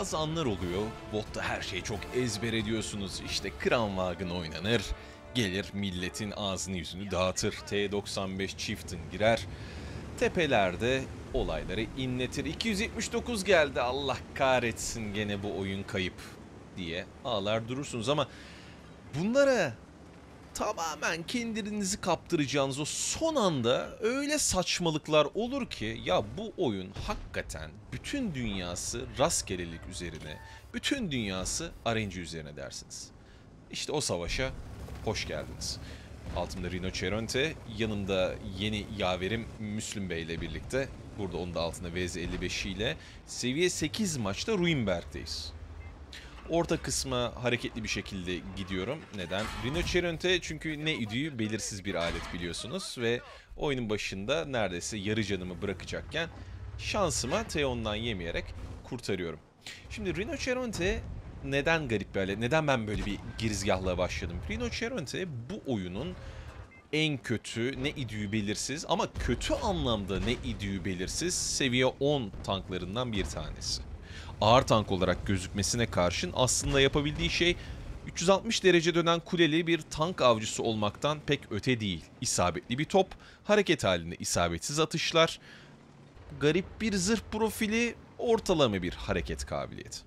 Bazı anlar oluyor, botta her şeyi çok ezber ediyorsunuz. İşte Kranwagen oynanır, gelir milletin ağzını yüzünü dağıtır. T95 çiftin girer, tepelerde olayları inletir. 279 geldi Allah kahretsin gene bu oyun kayıp diye ağlar durursunuz ama bunlara tamamen kendinizi kaptıracağınız o son anda öyle saçmalıklar olur ki ya bu oyun hakikaten bütün dünyası rastgelelik üzerine, bütün dünyası RNG üzerine dersiniz. İşte o savaşa hoş geldiniz. Altımda Rino Ceronte, yanımda yeni yaverim Müslüm Bey ile birlikte. Burada onun da altında VZ55 ile seviye 8 maçta Ruinberg'deyiz orta kısma hareketli bir şekilde gidiyorum. Neden? Rinoceronte çünkü ne idüğü belirsiz bir alet biliyorsunuz ve oyunun başında neredeyse yarı canımı bırakacakken şansıma Teon'dan yemeyerek kurtarıyorum. Şimdi Rinoceronte neden garip bir alet? Neden ben böyle bir girizgahla başladım? Rinoceronte bu oyunun en kötü ne idüğü belirsiz ama kötü anlamda ne idüğü belirsiz seviye 10 tanklarından bir tanesi ağır tank olarak gözükmesine karşın aslında yapabildiği şey 360 derece dönen kuleli bir tank avcısı olmaktan pek öte değil. İsabetli bir top, hareket halinde isabetsiz atışlar, garip bir zırh profili, ortalama bir hareket kabiliyeti.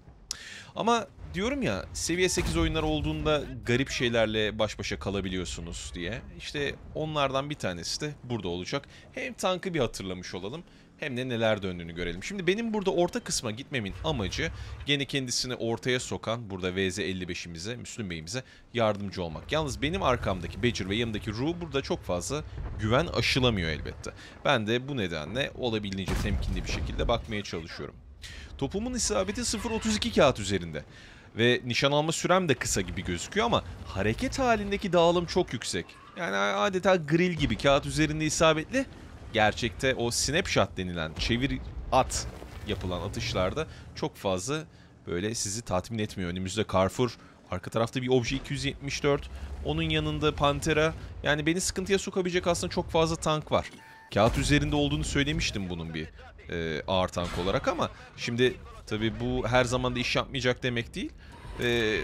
Ama diyorum ya seviye 8 oyunlar olduğunda garip şeylerle baş başa kalabiliyorsunuz diye. İşte onlardan bir tanesi de burada olacak. Hem tankı bir hatırlamış olalım hem de neler döndüğünü görelim. Şimdi benim burada orta kısma gitmemin amacı gene kendisini ortaya sokan burada VZ55'imize, Müslüm Bey'imize yardımcı olmak. Yalnız benim arkamdaki Becir ve yanımdaki Ru burada çok fazla güven aşılamıyor elbette. Ben de bu nedenle olabildiğince temkinli bir şekilde bakmaya çalışıyorum. Topumun isabeti 0.32 kağıt üzerinde ve nişan alma sürem de kısa gibi gözüküyor ama hareket halindeki dağılım çok yüksek. Yani adeta grill gibi kağıt üzerinde isabetli gerçekte o snapshot denilen çevir at yapılan atışlarda çok fazla böyle sizi tatmin etmiyor. Önümüzde Carrefour, arka tarafta bir obje 274, onun yanında Pantera. Yani beni sıkıntıya sokabilecek aslında çok fazla tank var. Kağıt üzerinde olduğunu söylemiştim bunun bir e, ağır tank olarak ama şimdi tabi bu her zaman da iş yapmayacak demek değil. E,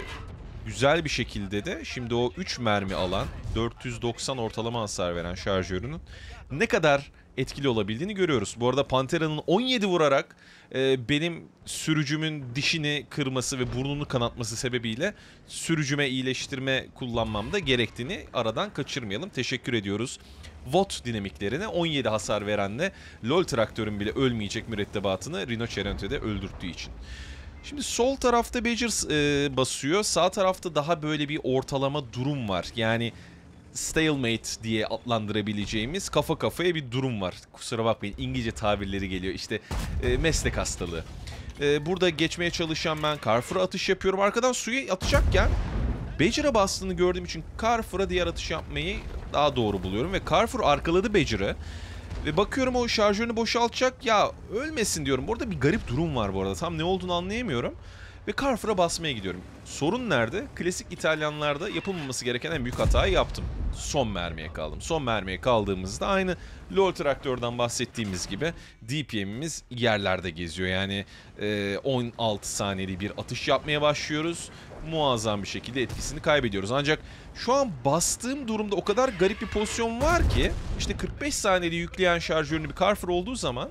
güzel bir şekilde de şimdi o 3 mermi alan 490 ortalama hasar veren şarjörünün ne kadar etkili olabildiğini görüyoruz. Bu arada Pantera'nın 17 vurarak e, benim sürücümün dişini kırması ve burnunu kanatması sebebiyle sürücüme iyileştirme kullanmamda gerektiğini aradan kaçırmayalım. Teşekkür ediyoruz. Vot dinamiklerine 17 hasar verenle LOL traktörün bile ölmeyecek mürettebatını Rino Cerente'de öldürttüğü için. Şimdi sol tarafta Badgers e, basıyor. Sağ tarafta daha böyle bir ortalama durum var. Yani stalemate diye adlandırabileceğimiz kafa kafaya bir durum var. Kusura bakmayın İngilizce tabirleri geliyor. İşte e, meslek hastalığı. E, burada geçmeye çalışan ben Carrefour'a atış yapıyorum. Arkadan suyu atacakken Badger'a bastığını gördüğüm için Carrefour'a diğer atış yapmayı daha doğru buluyorum. Ve Carrefour arkaladı Badger'ı. Ve bakıyorum o şarjörünü boşaltacak. Ya ölmesin diyorum. Burada bir garip durum var bu arada. Tam ne olduğunu anlayamıyorum. Ve Carrefour'a basmaya gidiyorum. Sorun nerede? Klasik İtalyanlarda yapılmaması gereken en büyük hatayı yaptım. Son mermiye kaldım. Son mermiye kaldığımızda aynı LoL traktörden bahsettiğimiz gibi DPM'imiz yerlerde geziyor. Yani e, 16 saniyeli bir atış yapmaya başlıyoruz. Muazzam bir şekilde etkisini kaybediyoruz. Ancak şu an bastığım durumda o kadar garip bir pozisyon var ki işte 45 saniyeli yükleyen şarjörünü bir Carrefour olduğu zaman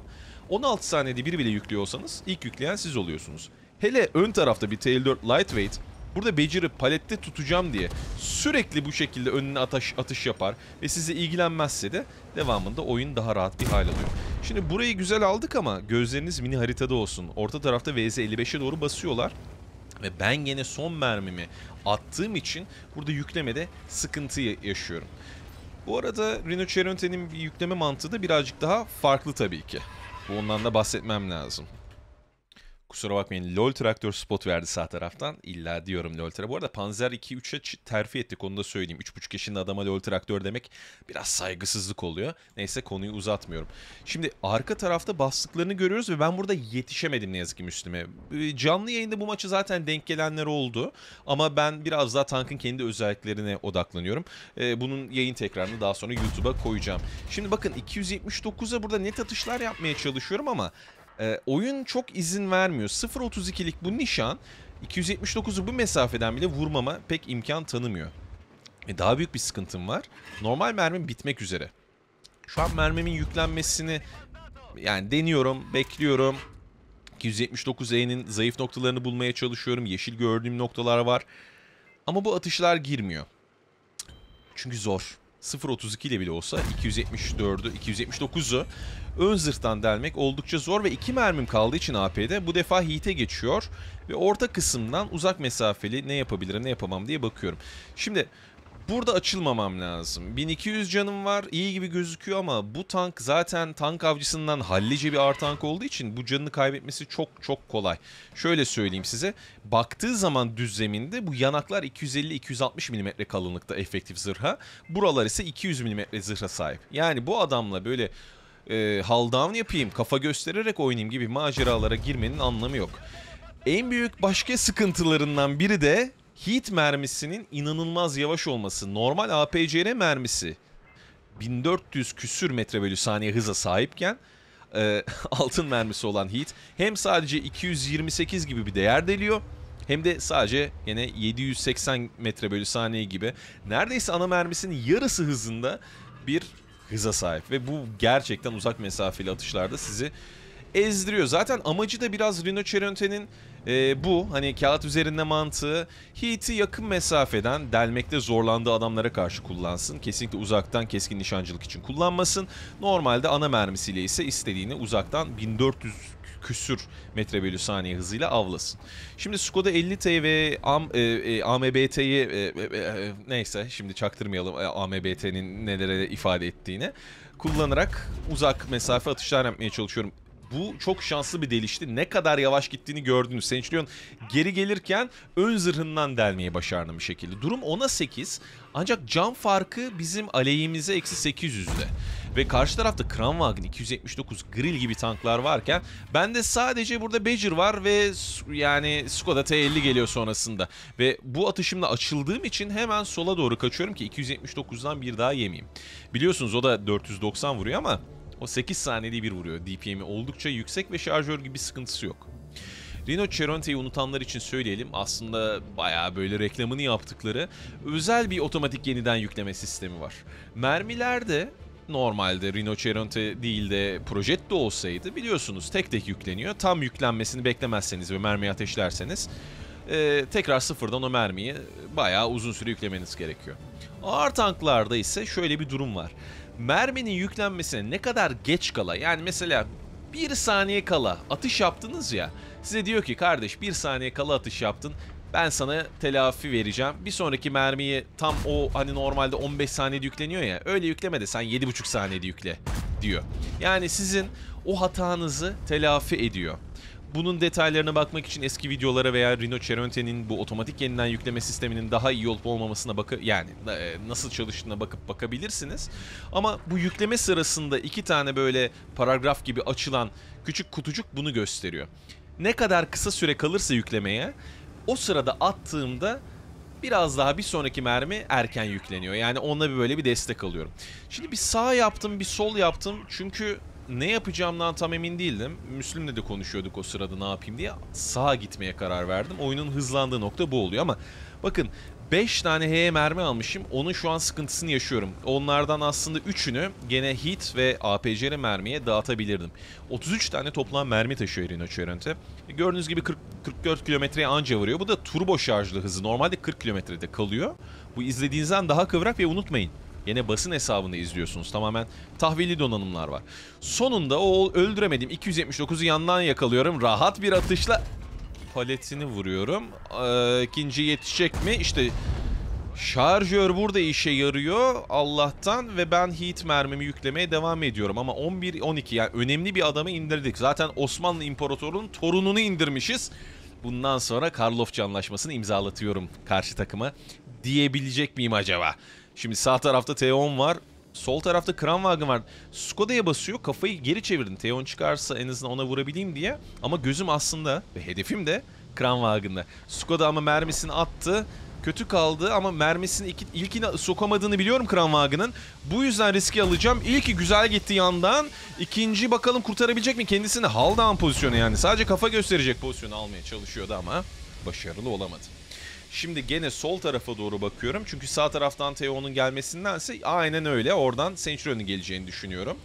16 saniyede biri bile yüklüyorsanız ilk yükleyen siz oluyorsunuz. Hele ön tarafta bir tl 4 Lightweight burada beceri palette tutacağım diye sürekli bu şekilde önüne atış, atış yapar ve sizi ilgilenmezse de devamında oyun daha rahat bir hal alıyor. Şimdi burayı güzel aldık ama gözleriniz mini haritada olsun. Orta tarafta VZ55'e doğru basıyorlar. Ve ben gene son mermimi attığım için burada yüklemede sıkıntı yaşıyorum. Bu arada Reno bir yükleme mantığı da birazcık daha farklı tabii ki. Bu Ondan da bahsetmem lazım. Kusura bakmayın LOL traktör spot verdi sağ taraftan. İlla diyorum LOL traktör. Bu arada Panzer 2-3'e terfi ettik onu da söyleyeyim. 3,5 yaşında adama LOL traktör demek biraz saygısızlık oluyor. Neyse konuyu uzatmıyorum. Şimdi arka tarafta bastıklarını görüyoruz ve ben burada yetişemedim ne yazık ki Müslüm'e. Ee, canlı yayında bu maçı zaten denk gelenler oldu. Ama ben biraz daha tankın kendi özelliklerine odaklanıyorum. Ee, bunun yayın tekrarını daha sonra YouTube'a koyacağım. Şimdi bakın 279'a burada net atışlar yapmaya çalışıyorum ama e, oyun çok izin vermiyor. 0.32'lik bu nişan 279'u bu mesafeden bile vurmama pek imkan tanımıyor. E, daha büyük bir sıkıntım var. Normal mermim bitmek üzere. Şu an mermimin yüklenmesini yani deniyorum, bekliyorum. 279E'nin zayıf noktalarını bulmaya çalışıyorum. Yeşil gördüğüm noktalar var. Ama bu atışlar girmiyor. Çünkü zor. 0.32 ile bile olsa 274'ü, 279'u ön zırhtan delmek oldukça zor ve iki mermim kaldığı için AP'de bu defa hite geçiyor ve orta kısımdan uzak mesafeli ne yapabilirim ne yapamam diye bakıyorum. Şimdi burada açılmamam lazım. 1200 canım var iyi gibi gözüküyor ama bu tank zaten tank avcısından hallice bir ağır tank olduğu için bu canını kaybetmesi çok çok kolay. Şöyle söyleyeyim size baktığı zaman düz zeminde bu yanaklar 250-260 mm kalınlıkta efektif zırha. Buralar ise 200 mm zırha sahip. Yani bu adamla böyle e, hull down yapayım kafa göstererek oynayayım gibi maceralara girmenin anlamı yok. En büyük başka sıkıntılarından biri de Heat mermisinin inanılmaz yavaş olması. Normal APCR mermisi 1400 küsür metre bölü saniye hıza sahipken e, altın mermisi olan Heat hem sadece 228 gibi bir değer deliyor hem de sadece yine 780 metre bölü saniye gibi neredeyse ana mermisinin yarısı hızında bir hıza sahip ve bu gerçekten uzak mesafeli atışlarda sizi ezdiriyor. Zaten amacı da biraz Rino Charente'nin e, bu hani kağıt üzerinde mantığı Heat'i yakın mesafeden delmekte zorlandığı adamlara karşı kullansın. Kesinlikle uzaktan keskin nişancılık için kullanmasın. Normalde ana mermisiyle ise istediğini uzaktan 1400 küsür metre bölü saniye hızıyla avlasın. Şimdi Skoda 50T ve AM, e, e, e, e, e, e, neyse şimdi çaktırmayalım e, AMBT'nin nelere ifade ettiğini kullanarak uzak mesafe atışlar yapmaya çalışıyorum bu çok şanslı bir delişti. Ne kadar yavaş gittiğini gördünüz. Saint geri gelirken ön zırhından delmeye başardı bir şekilde. Durum ona 8 ancak can farkı bizim aleyhimize eksi 800'de. Ve karşı tarafta Kranwagen 279 grill gibi tanklar varken bende sadece burada Badger var ve yani Skoda T50 geliyor sonrasında. Ve bu atışımla açıldığım için hemen sola doğru kaçıyorum ki 279'dan bir daha yemeyeyim. Biliyorsunuz o da 490 vuruyor ama o 8 saniyede bir vuruyor. DPM'i oldukça yüksek ve şarjör gibi sıkıntısı yok. Reno Cheronte'yi unutanlar için söyleyelim. Aslında baya böyle reklamını yaptıkları özel bir otomatik yeniden yükleme sistemi var. Mermilerde normalde Reno Cheronte değil de Projet de olsaydı biliyorsunuz tek tek yükleniyor. Tam yüklenmesini beklemezseniz ve mermiyi ateşlerseniz e, tekrar sıfırdan o mermiyi bayağı uzun süre yüklemeniz gerekiyor. Ağır tanklarda ise şöyle bir durum var merminin yüklenmesine ne kadar geç kala yani mesela bir saniye kala atış yaptınız ya size diyor ki kardeş bir saniye kala atış yaptın ben sana telafi vereceğim. Bir sonraki mermiyi tam o hani normalde 15 saniyede yükleniyor ya öyle yükleme de sen 7,5 saniyede yükle diyor. Yani sizin o hatanızı telafi ediyor. Bunun detaylarına bakmak için eski videolara veya Rhino Cheronte'nin bu otomatik yeniden yükleme sisteminin daha iyi olup olmamasına bakıp yani e, nasıl çalıştığına bakıp bakabilirsiniz. Ama bu yükleme sırasında iki tane böyle paragraf gibi açılan küçük kutucuk bunu gösteriyor. Ne kadar kısa süre kalırsa yüklemeye o sırada attığımda biraz daha bir sonraki mermi erken yükleniyor. Yani onunla bir böyle bir destek alıyorum. Şimdi bir sağ yaptım bir sol yaptım çünkü ne yapacağımdan tam emin değildim. Müslüm'le de konuşuyorduk o sırada ne yapayım diye. Sağa gitmeye karar verdim. Oyunun hızlandığı nokta bu oluyor ama bakın 5 tane H'ye mermi almışım. Onun şu an sıkıntısını yaşıyorum. Onlardan aslında 3'ünü gene hit ve APC'li mermiye dağıtabilirdim. 33 tane toplam mermi taşıyor Rino Çörente. Gördüğünüz gibi 40, 44 kilometreye anca varıyor. Bu da turbo şarjlı hızı. Normalde 40 kilometrede kalıyor. Bu izlediğinizden daha kıvrak ve unutmayın. Yine basın hesabını izliyorsunuz. Tamamen tahvili donanımlar var. Sonunda o öldüremedim 279'u yandan yakalıyorum. Rahat bir atışla paletini vuruyorum. Ee, ikinci yetişecek mi? İşte şarjör burada işe yarıyor Allah'tan ve ben heat mermimi yüklemeye devam ediyorum. Ama 11-12 yani önemli bir adamı indirdik. Zaten Osmanlı İmparatoru'nun torununu indirmişiz. Bundan sonra Karlofçı Anlaşması'nı imzalatıyorum karşı takıma diyebilecek miyim acaba? Şimdi sağ tarafta T10 var. Sol tarafta Kranwagen var. Skoda'ya basıyor. Kafayı geri çevirdim. T10 çıkarsa en azından ona vurabileyim diye. Ama gözüm aslında ve hedefim de Kranwagen'da. Skoda ama mermisini attı. Kötü kaldı ama mermisini iki, ilkini sokamadığını biliyorum Kranwagen'ın. Bu yüzden riski alacağım. İlki güzel gitti yandan. İkinci bakalım kurtarabilecek mi kendisini? Haldan pozisyonu yani. Sadece kafa gösterecek pozisyonu almaya çalışıyordu ama başarılı olamadı. Şimdi gene sol tarafa doğru bakıyorum. Çünkü sağ taraftan Teo'nun gelmesindense aynen öyle. Oradan Centurion'un geleceğini düşünüyorum.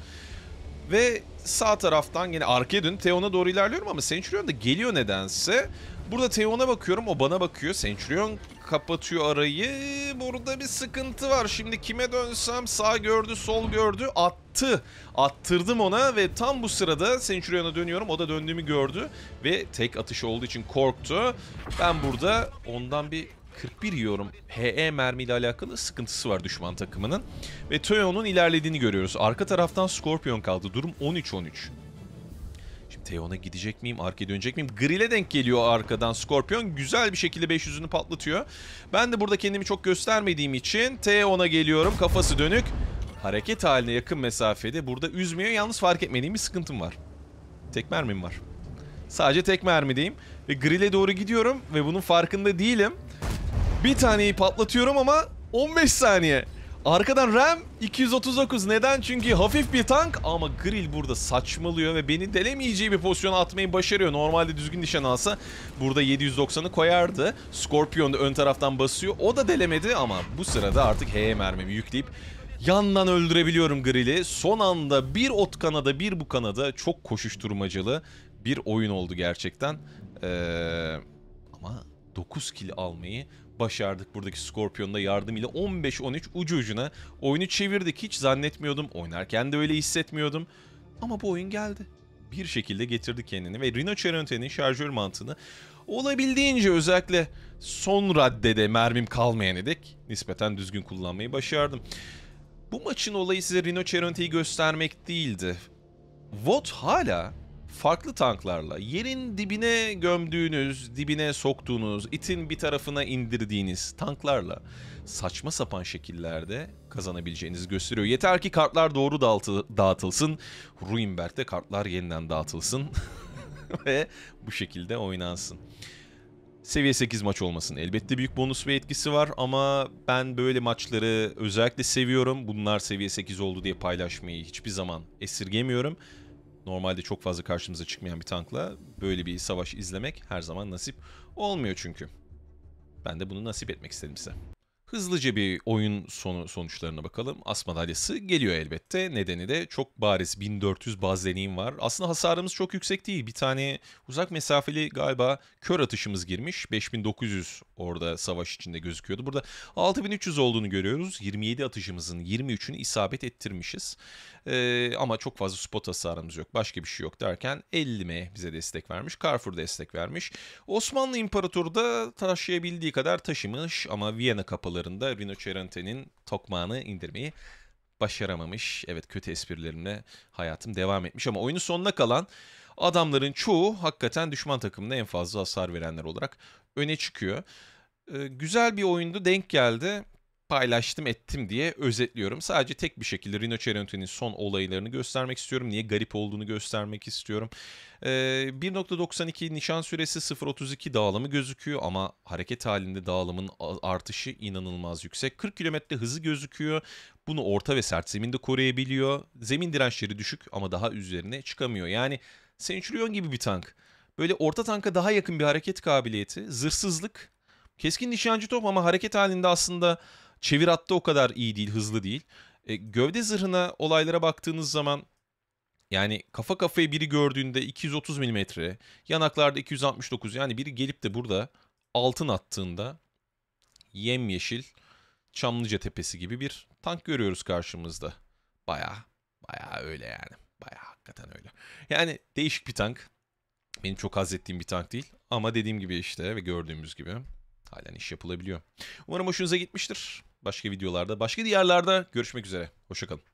Ve sağ taraftan yine arkaya dönüp Teon'a doğru ilerliyorum ama Centurion da geliyor nedense. Burada Teon'a bakıyorum. O bana bakıyor. Centurion kapatıyor arayı. Burada bir sıkıntı var. Şimdi kime dönsem sağ gördü, sol gördü. Attı. Attırdım ona ve tam bu sırada Centurion'a dönüyorum. O da döndüğümü gördü ve tek atışı olduğu için korktu. Ben burada ondan bir 41 yiyorum. HE mermiyle alakalı sıkıntısı var düşman takımının. Ve Teon'un ilerlediğini görüyoruz. Arka taraftan Scorpion kaldı. Durum 13-13. Teon'a gidecek miyim? Arkaya dönecek miyim? Grill'e denk geliyor arkadan Scorpion. Güzel bir şekilde 500'ünü patlatıyor. Ben de burada kendimi çok göstermediğim için Teon'a geliyorum. Kafası dönük. Hareket haline yakın mesafede. Burada üzmüyor. Yalnız fark etmediğim bir sıkıntım var. Tek mermim var. Sadece tek mermideyim. Ve grill'e doğru gidiyorum ve bunun farkında değilim. Bir taneyi patlatıyorum ama 15 saniye. Arkadan RAM 239. Neden? Çünkü hafif bir tank ama grill burada saçmalıyor ve beni delemeyeceği bir pozisyona atmayı başarıyor. Normalde düzgün nişan alsa burada 790'ı koyardı. Scorpion da ön taraftan basıyor. O da delemedi ama bu sırada artık HE mermimi yükleyip yandan öldürebiliyorum grili. Son anda bir ot kanada bir bu kanada çok koşuşturmacalı bir oyun oldu gerçekten. Ee, ama 9 kill almayı başardık buradaki Scorpion'da yardım ile 15-13 ucu ucuna oyunu çevirdik. Hiç zannetmiyordum. Oynarken de öyle hissetmiyordum. Ama bu oyun geldi. Bir şekilde getirdi kendini ve Rino Cerente'nin şarjör mantığını olabildiğince özellikle son raddede mermim kalmayan edek nispeten düzgün kullanmayı başardım. Bu maçın olayı size Rino Cerente'yi göstermek değildi. Vot hala farklı tanklarla yerin dibine gömdüğünüz, dibine soktuğunuz, itin bir tarafına indirdiğiniz tanklarla saçma sapan şekillerde kazanabileceğinizi gösteriyor. Yeter ki kartlar doğru dağıtı, dağıtılsın. Ruinberg'de kartlar yeniden dağıtılsın ve bu şekilde oynansın. Seviye 8 maç olmasın. elbette büyük bonus ve etkisi var ama ben böyle maçları özellikle seviyorum. Bunlar seviye 8 oldu diye paylaşmayı hiçbir zaman esirgemiyorum normalde çok fazla karşımıza çıkmayan bir tankla böyle bir savaş izlemek her zaman nasip olmuyor çünkü. Ben de bunu nasip etmek istedim size. Hızlıca bir oyun sonu sonuçlarına bakalım. As madalyası geliyor elbette. Nedeni de çok bariz 1400 baz deneyim var. Aslında hasarımız çok yüksek değil. Bir tane uzak mesafeli galiba kör atışımız girmiş. 5900 orada savaş içinde gözüküyordu. Burada 6300 olduğunu görüyoruz. 27 atışımızın 23'ünü isabet ettirmişiz. E, ama çok fazla spot hasarımız yok. Başka bir şey yok derken 50M bize destek vermiş. Carrefour destek vermiş. Osmanlı İmparatoru da taşıyabildiği kadar taşımış ama Viyana kapılarında Rinoceronte'nin tokmağını indirmeyi başaramamış. Evet kötü esprilerimle hayatım devam etmiş ama oyunu sonuna kalan adamların çoğu hakikaten düşman takımına en fazla hasar verenler olarak öne çıkıyor. Ee, güzel bir oyundu denk geldi paylaştım ettim diye özetliyorum. Sadece tek bir şekilde Rino Cerento'nun son olaylarını göstermek istiyorum. Niye garip olduğunu göstermek istiyorum. Ee, 1.92 nişan süresi 0.32 dağılımı gözüküyor ama hareket halinde dağılımın artışı inanılmaz yüksek. 40 km hızı gözüküyor. Bunu orta ve sert zeminde koruyabiliyor. Zemin dirençleri düşük ama daha üzerine çıkamıyor. Yani Centurion gibi bir tank. Böyle orta tanka daha yakın bir hareket kabiliyeti, zırsızlık, keskin nişancı top ama hareket halinde aslında Çevir attı o kadar iyi değil, hızlı değil. E, gövde zırhına olaylara baktığınız zaman yani kafa kafaya biri gördüğünde 230 mm, yanaklarda 269 yani biri gelip de burada altın attığında yemyeşil Çamlıca Tepesi gibi bir tank görüyoruz karşımızda. Baya baya öyle yani. Baya hakikaten öyle. Yani değişik bir tank. Benim çok haz ettiğim bir tank değil. Ama dediğim gibi işte ve gördüğümüz gibi halen iş yapılabiliyor. Umarım hoşunuza gitmiştir başka videolarda, başka diğerlerde görüşmek üzere. Hoşçakalın.